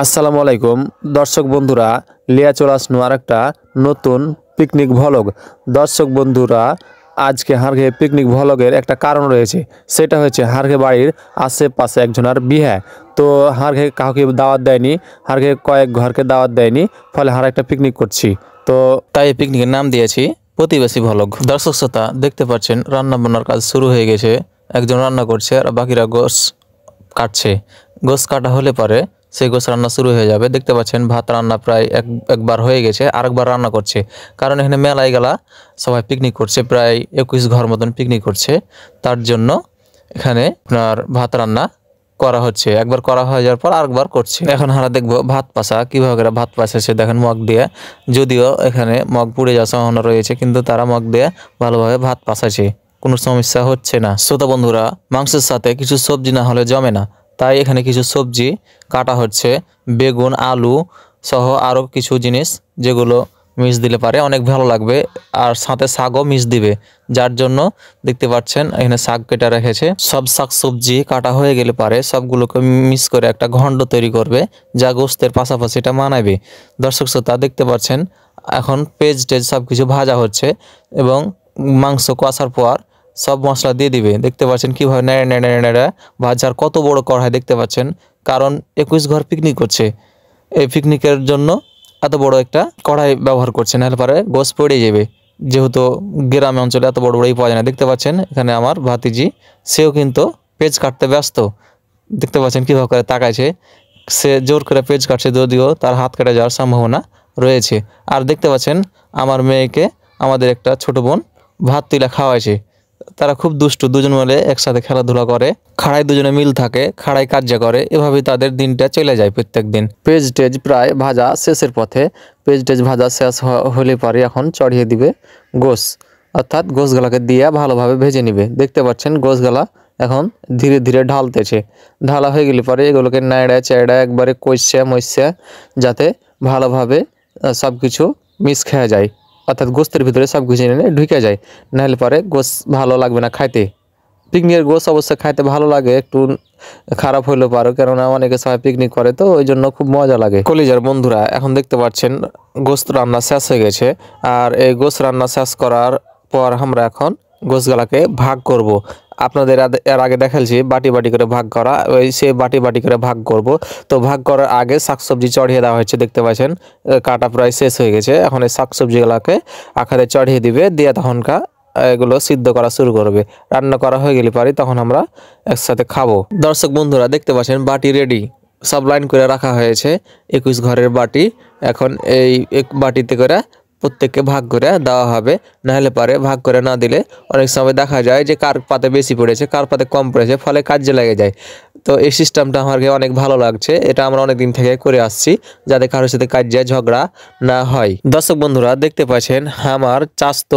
আসসালামু আলাইকুম দর্শক বন্ধুরা লিয়া চলে আর একটা নতুন পিকনিক ভলগ দর্শক বন্ধুরা আজকে হারঘে পিকনিক ভলগের একটা কারণ রয়েছে সেটা হয়েছে হারঘে বাড়ির আশেপাশে একজনের বিয়ে তো হারঘে কাউকে দাওয়াত দেয়নি হারঘে কয়েক ঘরকে দাওয়াত দেয়নি ফলে হার একটা পিকনিক করছি তো তাই পিকনিকের নাম দিয়েছি প্রতিবেশী ভলগ দর্শক শ্রোতা দেখতে পাচ্ছেন রান্না বান্নার কাজ শুরু হয়ে গেছে একজন রান্না করছে আর বাকিরা গোস কাটছে গোস কাটা হলে পরে সেই গোস রান্না শুরু হয়ে যাবে দেখতে পাচ্ছেন ভাত রান্না প্রায় এক একবার হয়ে গেছে আরেকবার রান্না করছে কারণ এখানে মেলায় গেলা সবাই পিকনিক করছে প্রায় একুশ ঘর মতন পিকনিক করছে তার জন্য এখানে আপনার ভাত রান্না করা হচ্ছে একবার করা হয়ে যাওয়ার পর আরেকবার করছে এখন হারা দেখবো ভাত পাশা কীভাবে করে ভাত পাশাছে দেখেন মগ দিয়ে যদিও এখানে মগ পুড়ে যাওয়ার সম্ভাবনা রয়েছে কিন্তু তারা মগ দিয়ে ভালোভাবে ভাত পাশাছে কোনো সমস্যা হচ্ছে না শ্রোতা বন্ধুরা মাংসের সাথে কিছু সবজি না হলে জমে না তাই এখানে কিছু সবজি কাটা হচ্ছে বেগুন আলু সহ আরও কিছু জিনিস যেগুলো মিস দিলে পারে অনেক ভালো লাগবে আর সাথে শাকও মিস দিবে যার জন্য দেখতে পাচ্ছেন এখানে শাক কেটে রেখেছে সব শাক সবজি কাটা হয়ে গেলে পারে সবগুলোকে মিস করে একটা ঘণ্ড তৈরি করবে যা গোস্তের পাশাপাশি এটা মানাবে দর্শক শ্রোতা দেখতে পাচ্ছেন এখন পেজ টেজ সব কিছু ভাজা হচ্ছে এবং মাংস কষার পর সব মশলা দিয়ে দিবে দেখতে পাচ্ছেন কীভাবে নেড়ে নেড়ে নেড়ে নেড়ে ভাজার কত বড় কড়াই দেখতে পাচ্ছেন কারণ একুশ ঘর পিকনিক করছে এই পিকনিকের জন্য এত বড় একটা কড়াই ব্যবহার করছে হেলপারে গোস পড়ে যাবে যেহেতু গ্রামে অঞ্চলে এত বড় বড়ই পাওয়া যায় না দেখতে পাচ্ছেন এখানে আমার ভাতিজি সেও কিন্তু পেজ কাটতে ব্যস্ত দেখতে পাচ্ছেন কীভাবে করে তাকাইছে সে জোর করে পেজ কাটছে যদিও তার হাত কেটে যাওয়ার সম্ভাবনা রয়েছে আর দেখতে পাচ্ছেন আমার মেয়েকে আমাদের একটা ছোট বোন ভাত তুলে খাওয়াইছে তারা খুব দুষ্টু দুজন মিলে একসাথে খেলাধুলা করে খাড়ায় দুজনে মিল থাকে খাড়ায় কার্য করে এভাবে তাদের দিনটা চলে যায় প্রত্যেক দিন পেজ টেজ প্রায় ভাজা শেষের পথে পেজ টেজ ভাজা শেষ হলে পরে এখন চড়িয়ে দিবে গোস অর্থাৎ গোসগলাকে দিয়ে ভালোভাবে ভেজে নিবে দেখতে পাচ্ছেন গোসগলা এখন ধীরে ধীরে ঢালতেছে ঢালা হয়ে গেলে পরে এগুলোকে নাড়া চেড়া একবারে কষ্যা মইছে যাতে ভালোভাবে সব কিছু মিস খেয়ে যায় অর্থাৎ গোস্তের ভিতরে সব কিছু এনে ঢুকে যায় নাহলে পরে গোস ভালো লাগবে না খাইতে পিকনিকের গোস অবশ্য খাইতে ভালো লাগে একটু খারাপ হইলেও পারো কেননা অনেকে সবাই পিকনিক করে তো ওই জন্য খুব মজা লাগে কলিজার বন্ধুরা এখন দেখতে পাচ্ছেন গোস্ত রান্না শেষ হয়ে গেছে আর এই গোস্ত রান্না শেষ করার পর আমরা এখন গোছগালাকে ভাগ করব। আপনাদের এর আগে দেখালছি বাটি বাটি করে ভাগ করা ওই সে বাটি বাটি করে ভাগ করব তো ভাগ করার আগে শাকসবজি চড়িয়ে দেওয়া হয়েছে দেখতে পাচ্ছেন কাটা প্রায় শেষ হয়ে গেছে এখন এই শাকসবজিগুলোকে আখাতে চড়িয়ে দিবে দিয়ে তখনকার এগুলো সিদ্ধ করা শুরু করবে রান্না করা হয়ে গেলে পারি তখন আমরা একসাথে খাবো দর্শক বন্ধুরা দেখতে পাচ্ছেন বাটি রেডি সব লাইন করে রাখা হয়েছে একুশ ঘরের বাটি এখন এই এক বাটিতে করে প্রত্যেককে ভাগ করে দেওয়া হবে নাহলে পরে ভাগ করে না দিলে অনেক সময় দেখা যায় যে কার পাতে বেশি পড়েছে কার পাতে কম পড়েছে ফলে কাজে লেগে যায় তো এই সিস্টেমটা আমার অনেক ভালো লাগছে এটা আমরা অনেক দিন থেকে করে আসছি যাতে কারোর সাথে কাজে ঝগড়া না হয় দর্শক বন্ধুরা দেখতে পাচ্ছেন আমার চাস্ত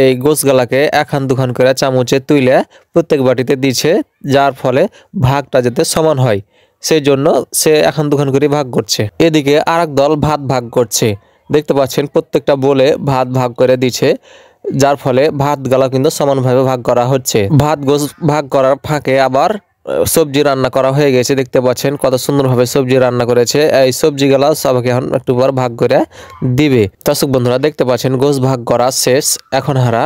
এই গোসগালাকে এখান দুখান করে চামচে তুলে প্রত্যেক বাটিতে দিচ্ছে যার ফলে ভাগটা যাতে সমান হয় সেই জন্য সে এখন দুখান করে ভাগ করছে এদিকে আর দল ভাত ভাগ করছে দেখতে পাচ্ছেন প্রত্যেকটা বলে ভাত ভাগ করে দিচ্ছে যার ফলে ভাত গালা কিন্তু সমানভাবে ভাগ করা হচ্ছে ভাত ভাগ করার ফাঁকে আবার সবজি রান্না করা হয়ে গেছে দেখতে পাচ্ছেন কত সুন্দরভাবে সবজি রান্না করেছে এই সবজিগুলো সবাইকে এখন একটু পর ভাগ করে দিবে দর্শক বন্ধুরা দেখতে পাচ্ছেন গোস ভাগ করা শেষ এখন হারা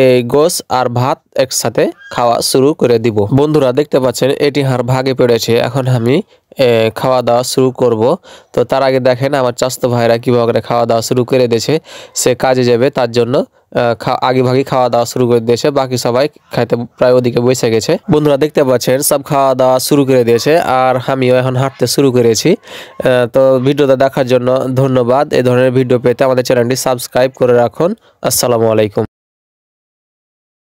এই গোস আর ভাত একসাথে খাওয়া শুরু করে দিব বন্ধুরা দেখতে পাচ্ছেন এটি হার ভাগে পড়েছে এখন আমি খাওয়া দাওয়া শুরু করব তো তার আগে দেখেন আমার চাস্ত ভাইরা কীভাবে খাওয়া দাওয়া শুরু করে দিয়েছে সে কাজে যাবে তার জন্য আগেভাগে খাওয়া দাওয়া শুরু করে দিয়েছে বাকি সবাই খাইতে প্রায় ওদিকে বসে গেছে বন্ধুরা দেখতে পাচ্ছেন সব খাওয়া দাওয়া শুরু করে দিয়েছে আর আমিও এখন হাঁটতে শুরু করেছি তো ভিডিওটা দেখার জন্য ধন্যবাদ এ ধরনের ভিডিও পেতে আমাদের চ্যানেলটি সাবস্ক্রাইব করে রাখুন আসসালামু আলাইকুম